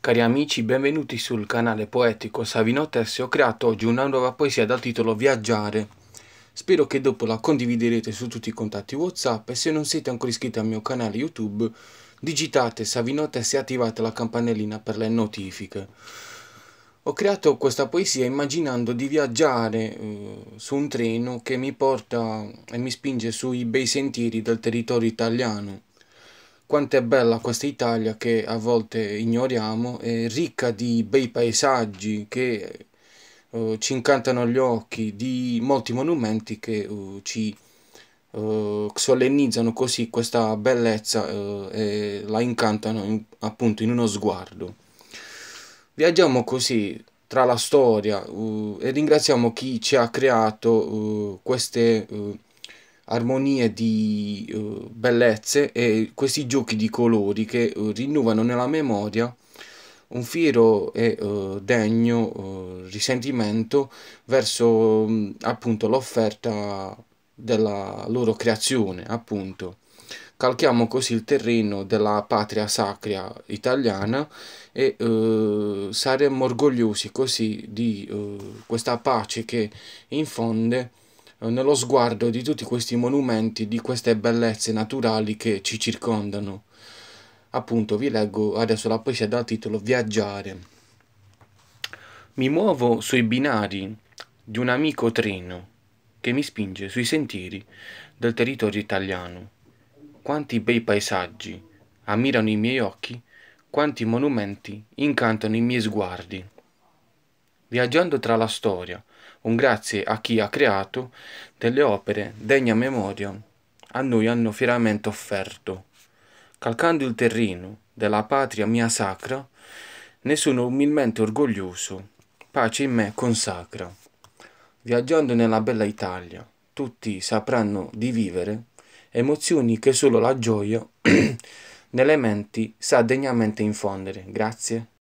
Cari amici, benvenuti sul canale poetico Savino Terzi. Ho creato oggi una nuova poesia dal titolo Viaggiare. Spero che dopo la condividerete su tutti i contatti WhatsApp e se non siete ancora iscritti al mio canale YouTube, digitate Savino Terzi e attivate la campanellina per le notifiche. Ho creato questa poesia immaginando di viaggiare eh, su un treno che mi porta e mi spinge sui bei sentieri del territorio italiano quanto è bella questa Italia che a volte ignoriamo, è ricca di bei paesaggi che uh, ci incantano gli occhi, di molti monumenti che uh, ci uh, solennizzano così questa bellezza e la incantano in, appunto in uno sguardo. Viaggiamo così tra la storia e ringraziamo chi ci ha creato queste armonie di uh, bellezze e questi giochi di colori che uh, rinnovano nella memoria un fiero e uh, degno risentimento verso um, appunto l'offerta della loro creazione appunto calchiamo così il terreno della patria sacra italiana e eh, saremmo orgogliosi così di eh, questa pace che infonde eh, nello sguardo di tutti questi monumenti, di queste bellezze naturali che ci circondano. Appunto, vi leggo adesso la poesia dal titolo Viaggiare. Mi muovo sui binari di un amico treno che mi spinge sui sentieri del territorio italiano. Quanti bei paesaggi ammirano i miei occhi, quanti monumenti incantano i miei sguardi. Viaggiando tra la storia, un grazie a chi ha creato delle opere degna memoria a noi hanno fieramente offerto. Calcando il terreno della patria mia sacra, ne sono umilmente orgoglioso, pace in me consacra. Viaggiando nella bella Italia, tutti sapranno di vivere emozioni che solo la gioia nelle menti sa degnamente infondere. Grazie.